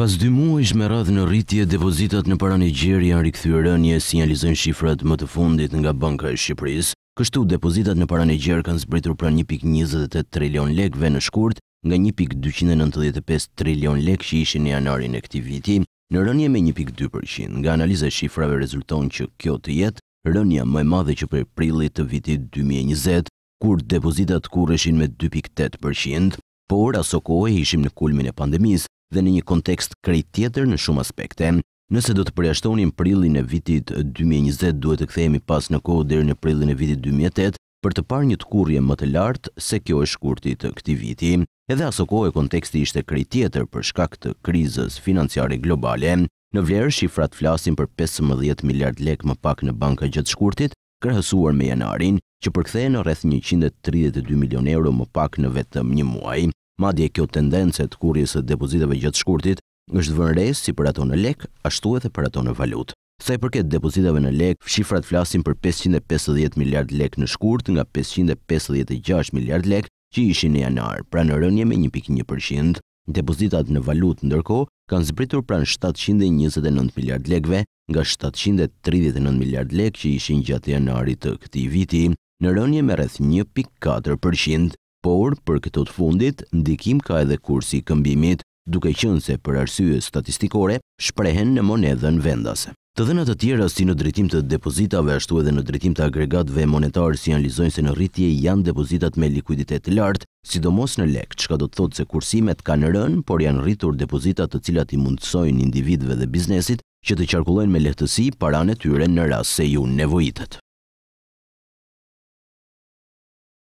Pas dy muajsh me radh në rritje, depozitat në para Nigeri janë rikëthyërën një e sinjalizën shifrat më të fundit nga Banka e Shqipëris. Kështu, depozitat në para Nigeri kanë zbritur pra 1.28 trilion lekve në shkurt nga 1.295 trilion lek që ishin një anarin e këti viti, në rënje me 1.2%. Nga analiza e shifrave rezulton që kjo të jetë, rënja më e madhe që për prillit të vitit 2020, kur depozitat kur eshin me 2.8%, por aso kohë e ishim në kulmin e pandemisë, dhe në një kontekst krejt tjetër në shumë aspekte. Nëse do të përjashtonin prillin e vitit 2020, duhet të kthehemi pas në kohë deri në prillin e vitit 2008 për të parë një tkurrje më të lartë se kjo e shkurtit këtij viti. Edhe aso kohë e konteksti ishte krejt tjetër për shkak të krizës financiare globale. Në vlerë shifrat flasin për 15 miliard lek më pak në banka gjatë shkurtit, krahasuar me janarin, që përkthehen në rreth 132 milion euro më pak në vetëm një muaj. Madje kjo tendencë të kurjes së depozitave gjatë shkurtit është vënë re si për ato në lek, ashtu edhe për ato në valutë. Sa i përket depozitave në lek, shifrat flasin për 550 miliard lek në shkurt nga 556 miliard lek që ishin në janar, pra në rënje me 1.1%. Depozitat në valutë ndërko kanë zbritur pranë 729 miliard lekve nga 739 miliard lek që ishin gjatë janarit të këti viti, në rënje me rreth 1.4% por për këtët fundit, ndikim ka edhe kursi këmbimit, duke qënë se për arsye statistikore, shprehen në monedën vendase. Të dhenat të tjera si në dritim të depozitave, ashtu edhe në dritim të agregatve monetarë si analizojnë se në rritje janë depozitat me likuiditet lartë, sidomos në lek, që ka do të thotë se kursimet ka në rënë, por janë rritur depozitat të cilat i mundësojnë individve dhe biznesit që të qarkullojnë me lehtësi parane tyre në ras se ju nevojitet.